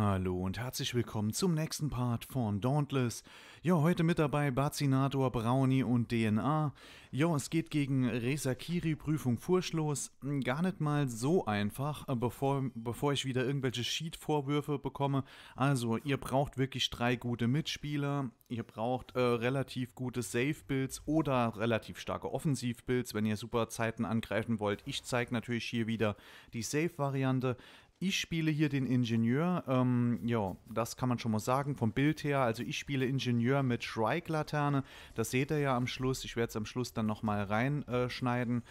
Hallo und herzlich willkommen zum nächsten Part von Dauntless. Ja, heute mit dabei Bazinator, Brownie und DNA. Ja, es geht gegen Resakiri Prüfung Furchtlos. Gar nicht mal so einfach, bevor, bevor ich wieder irgendwelche sheet vorwürfe bekomme. Also, ihr braucht wirklich drei gute Mitspieler. Ihr braucht äh, relativ gute Safe-Builds oder relativ starke Offensiv-Builds, wenn ihr super Zeiten angreifen wollt. Ich zeige natürlich hier wieder die Safe-Variante. Ich spiele hier den Ingenieur, ähm, ja, das kann man schon mal sagen, vom Bild her. Also ich spiele Ingenieur mit Shrike-Laterne, das seht ihr ja am Schluss. Ich werde es am Schluss dann nochmal reinschneiden.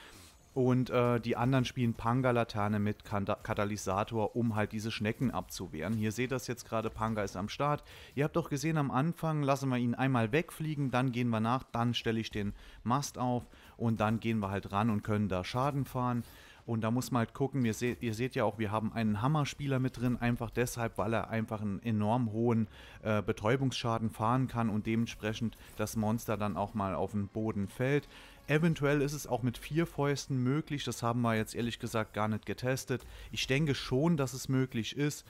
Und äh, die anderen spielen Panga-Laterne mit Katalysator, um halt diese Schnecken abzuwehren. Hier seht ihr das jetzt gerade, Panga ist am Start. Ihr habt doch gesehen, am Anfang lassen wir ihn einmal wegfliegen, dann gehen wir nach, dann stelle ich den Mast auf und dann gehen wir halt ran und können da Schaden fahren. Und da muss man halt gucken, ihr seht, ihr seht ja auch, wir haben einen Hammerspieler mit drin, einfach deshalb, weil er einfach einen enorm hohen äh, Betäubungsschaden fahren kann und dementsprechend das Monster dann auch mal auf den Boden fällt. Eventuell ist es auch mit vier Fäusten möglich, das haben wir jetzt ehrlich gesagt gar nicht getestet. Ich denke schon, dass es möglich ist,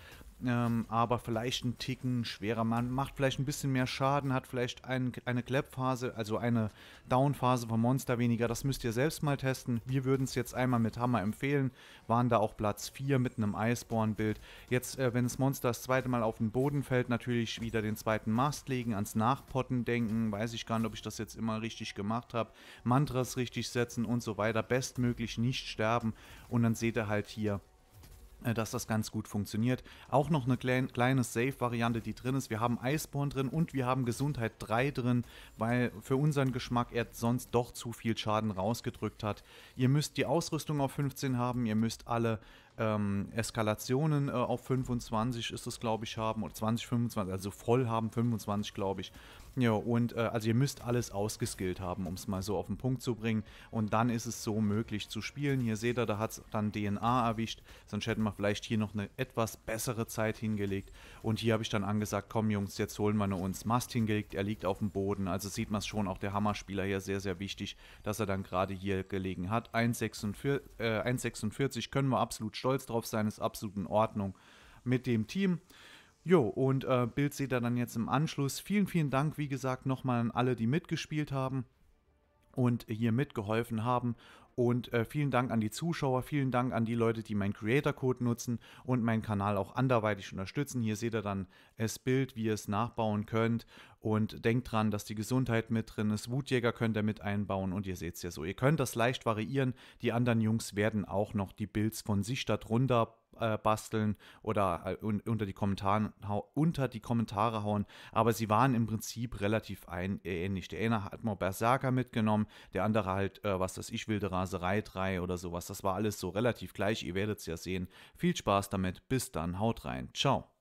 ähm, aber vielleicht ein Ticken schwerer. Man macht vielleicht ein bisschen mehr Schaden, hat vielleicht ein, eine Clap-Phase, also eine Down-Phase vom Monster weniger. Das müsst ihr selbst mal testen. Wir würden es jetzt einmal mit Hammer empfehlen. Waren da auch Platz 4 mit einem Iceborne-Bild. Jetzt, äh, wenn das Monster das zweite Mal auf den Boden fällt, natürlich wieder den zweiten Mast legen, ans Nachpotten denken. Weiß ich gar nicht, ob ich das jetzt immer richtig gemacht habe. Mantras richtig setzen und so weiter. Bestmöglich nicht sterben. Und dann seht ihr halt hier, äh, dass das ganz gut funktioniert. Auch noch eine klein, kleine Safe-Variante, die drin ist. Wir haben Eisborn drin und wir haben Gesundheit 3 drin, weil für unseren Geschmack er sonst doch zu viel Schaden rausgedrückt hat. Ihr müsst die Ausrüstung auf 15 haben, ihr müsst alle ähm, Eskalationen äh, auf 25 ist das, glaube ich, haben, oder 20, 25, also voll haben 25, glaube ich. Ja, und äh, also ihr müsst alles ausgeskillt haben, um es mal so auf den Punkt zu bringen. Und dann ist es so möglich zu spielen. Hier seht ihr, da hat es dann DNA erwischt. Sonst hätten wir vielleicht hier noch eine etwas bessere Zeit hingelegt. Und hier habe ich dann angesagt, komm Jungs, jetzt holen wir nur uns Mast hingelegt. Er liegt auf dem Boden. Also sieht man es schon, auch der Hammerspieler hier sehr, sehr wichtig, dass er dann gerade hier gelegen hat. 1,46 äh, können wir absolut stolz stolz drauf sein, ist absolut in Ordnung mit dem Team. Jo, und äh, Bild seht ihr dann jetzt im Anschluss. Vielen, vielen Dank, wie gesagt, nochmal an alle, die mitgespielt haben und hier mitgeholfen haben. Und äh, vielen Dank an die Zuschauer, vielen Dank an die Leute, die meinen Creator Code nutzen und meinen Kanal auch anderweitig unterstützen. Hier seht ihr dann das Bild, wie ihr es nachbauen könnt. Und denkt dran, dass die Gesundheit mit drin ist. Wutjäger könnt ihr mit einbauen und ihr seht es ja so. Ihr könnt das leicht variieren. Die anderen Jungs werden auch noch die Builds von sich darunter äh, basteln oder äh, unter, die Kommentaren unter die Kommentare hauen. Aber sie waren im Prinzip relativ ein ähnlich. Der eine hat mal Berserker mitgenommen, der andere halt, äh, was das ich, wilde Raserei 3 oder sowas. Das war alles so relativ gleich. Ihr werdet es ja sehen. Viel Spaß damit. Bis dann. Haut rein. Ciao.